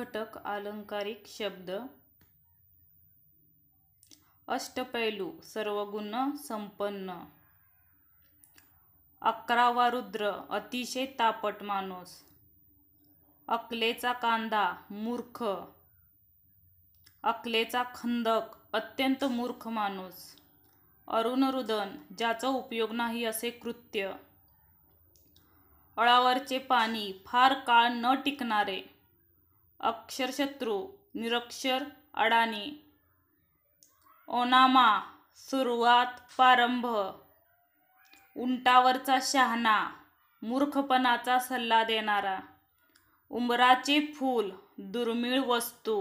घटक आलंकारिक शब्द अष्टपैलू सर्वगुण संपन्न अकरावा रुद्र अतिशय तापट माणूस अकलेचा कांदा मूर्ख अकलेचा खंदक अत्यंत मूर्ख माणूस अरुणरुदन ज्याचा उपयोग नाही असे कृत्य अळावरचे पाणी फार काळ न टिकणारे अक्षरशत्रू निरक्षर अडाणी ओनामा सुरुवात प्रारंभ उंटावरचा शहाणा मूर्खपणाचा सल्ला देणारा उंबराचे फूल दुर्मिळ वस्तू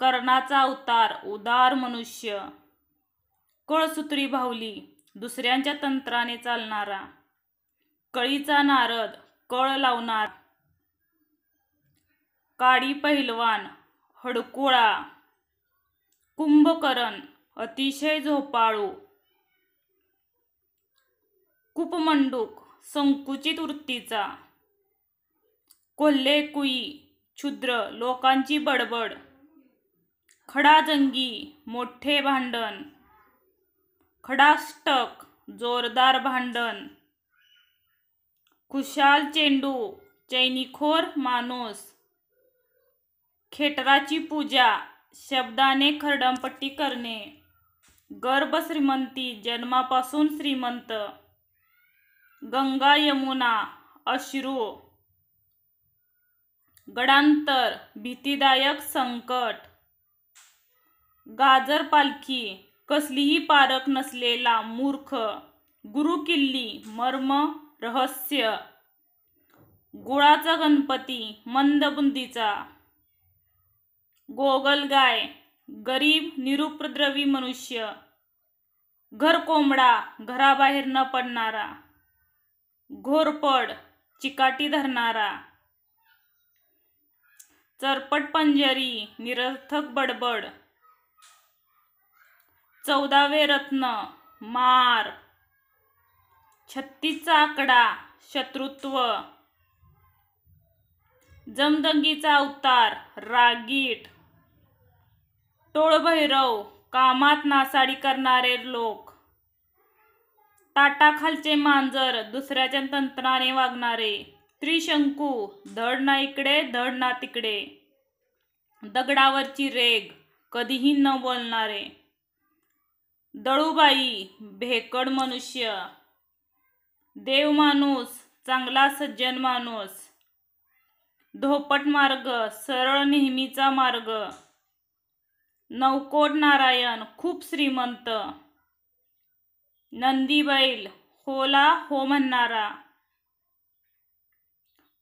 कर्णाचा अवतार उदार मनुष्य कळसूत्री भावली दुसऱ्यांच्या तंत्राने चालणारा कळीचा नारद कळ लावणार काळी पहिलवान हडकुळा कुंभकरण अतिशय झोपाळू कुपमंडूक संकुचित वृत्तीचा कुई, छुद्र लोकांची बडबड खडाजंगी मोठे भांडण खडाष्टक जोरदार भांडण खुशाल चेंडू चैनीखोर माणूस खेटराची पूजा शब्दाने खरडमपट्टी करणे गर्भ श्रीमंती जन्मापासून श्रीमंत गंगा यमुना अश्रू गडांतर भीतीदायक संकट गाजर पालखी कसलीही पारक नसलेला मूर्ख गुरुकिल्ली मर्म रहस्य गुळाचा गणपती मंदबुंदीचा गोगल गाय, गरीब निरुपद्रवी मनुष्य घर कोंबडा घराबाहेर न पडणारा घोरपड चिकाटी धरणारा चरपट पंजरी निरर्थक बडबड चौदावे रत्न मार छत्तीसचा आकडा शत्रुत्व जमदंगीचा अवतार रागीट टोळभैरव कामात नासाडी करणारे लोक खालचे मांजर दुसऱ्याच्या तंत्राने वागणारे त्रिशंकू धड ना इकडे धड ना तिकडे दगडावरची रेग कधीही न बोलणारे दळूबाई भेकड मनुष्य देव माणूस चांगला सज्जन माणूस धोपट मार्ग सरळ नेहमीचा मार्ग नवकोट नारायण खूप श्रीमंत नंदीबैल होला हो म्हणणारा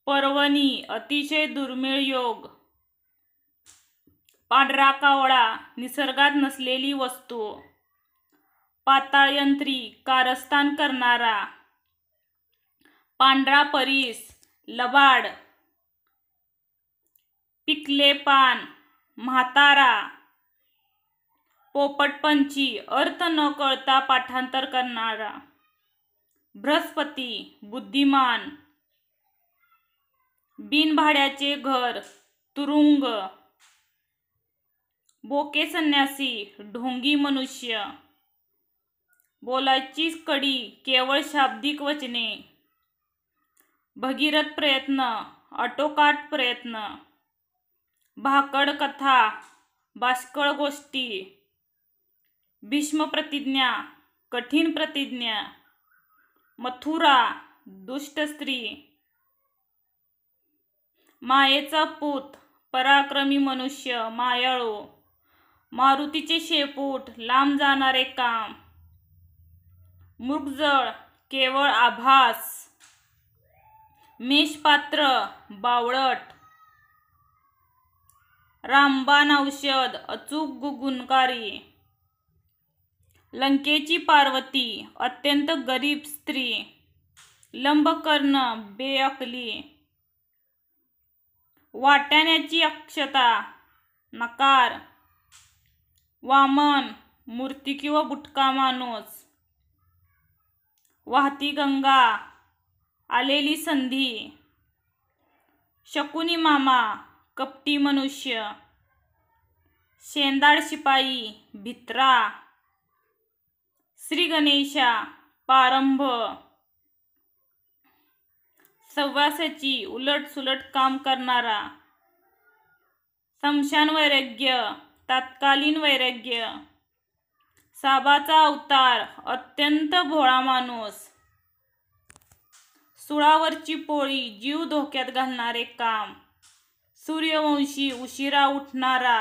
पर्वणी अतिशय दुर्मिळ योग पांढरा कावळा निसर्गात नसलेली वस्तू पाताळयंत्री कारस्थान करणारा पांढरा परीस लबाड पिकले पान म्हातारा पोपटपंची अर्थ न कळता पाठांतर करणारा बृहस्पती बुद्धिमान बिनभाड्याचे घर तुरुंग बोके संन्यासी ढोंगी मनुष्य बोलायची कडी केवळ शाब्दिक वचने भगीरथ प्रयत्न ऑटोकाट प्रयत्न भाकड कथा बाष्कळ गोष्टी भीष्म प्रतिज्ञा कठीण प्रतिज्ञा मथुरा दुष्ट स्त्री मायेचा पूत पराक्रमी मनुष्य मायाळू मारुतीचे शेपूट लांब जाणारे काम मृगजळ केवळ आभास मेषपात्र बावळट रामबान औषध अचूक गुगुनकारी लंकेची पार्वती अत्यंत गरीब स्त्री लंबकर्ण बेअकली वाटाण्याची अक्षता नकार वामन मूर्ती किंवा बुटका माणूस वाहती गंगा आलेली संधी शकुनी मामा कपटी मनुष्य शेंदाळ शिपाई भित्रा श्री गणेशा पारंभ सव्वासाची उलटसुलट काम करणारा शमशान वैराग्य तात्कालीन वैराग्य साबाचा अवतार अत्यंत भोळा माणूस सुळावरची पोळी जीव धोक्यात घालणारे काम सूर्यवंशी उशिरा उठणारा